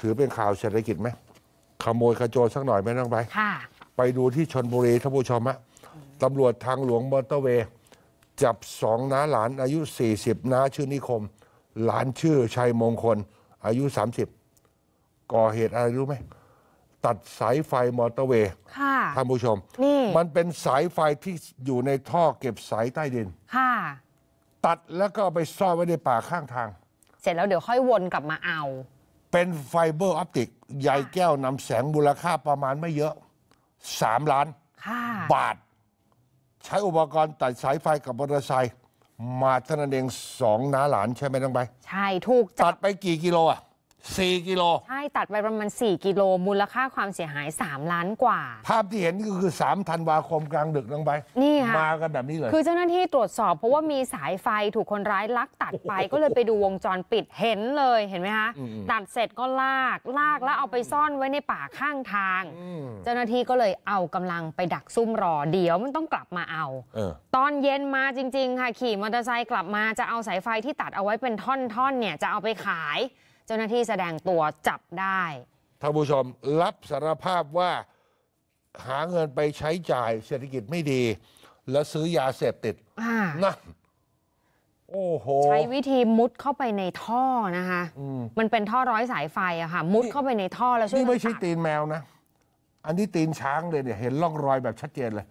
ถือเป็นข่าวเศรษฐกิจไหมขโมยขโจรสักหน่อยไหมน้องไปไปดูที่ชนบุรีท่านผู้ชมฮะตำรวจทางหลวงมอเตอร์เวย์จับสองน้าหลานอายุ 40น้าชื่อนิคม หลานชื่อชัยมงคล อายุ 30ก่อเหตุอะไรรู้ไหมตัดสายไฟมอเตอร์เวย์ท่านผู้ชมนี่มันเป็นสายไฟที่อยู่ในท่อเก็บสายใต้ดินตัดแล้วก็ไปซ่อนไว้ในป่าข้างทาง เสร็จแล้วเดี๋ยวค่อยวนกลับมาเอาเป็นไฟเบอร์ออปติกใยแก้วนำแสง มูลค่าประมาณไม่เยอะสามล้านบาท ใช้อุปกรณ์ตัดสายไฟกับมอเตอร์ไซค์มาท่านเองสองน้าหลาน ใช่ไหมต้องไปใช่ ถูกตัดไปกี่กิโลอ่ะ4กิโล ใช่ ตัดไปประมาณ 4 กิโลมูลค่าความเสียหาย 3 ล้านกว่า ภาพที่เห็นนี่ก็คือ3ธันวาคมกลางดึกลงไปนี่ค่ะมากันแบบนี้เลย คือเจ้าหน้าที่ตรวจสอบ เพราะว่ามีสายไฟถูกคนร้ายลักตัดไปก็เลยไปดูวงจรปิดเห็นเลยเห็นไหมคะตัดเสร็จก็ลากลากแล้วเอาไปซ่อนไว้ในป่าข้างทาง เจ้าหน้าที่ก็เลยเอากำลังไปดักซุ่มรอเดี๋ยวมันต้องกลับมาเอาตอนเย็นมาจริง ๆค่ะขี่มอเตอร์ไซค์กลับมาจะเอาสายไฟที่ตัดเอาไว้เป็นท่อนๆเนี่ยจะเอาไปขายเจ้าหน้าที่แสดงตัวจับได้ ท่านผู้ชมรับสารภาพว่าหาเงินไปใช้จ่ายเศรษฐกิจไม่ดี แล้วซื้อยาเสพติดนั่นโอ้โห ใช้วิธีมุดเข้าไปในท่อนะคะมมันเป็นท่อร้อยสายไฟอะค่ะ มุดเข้าไปในท่อแล้วช่วยนี่ไม่ใช่ตตีนแมวนะ อันนี้ตีนช้างเลยเนี่ยเห็นร่องรอยแบบชัดเจนเลย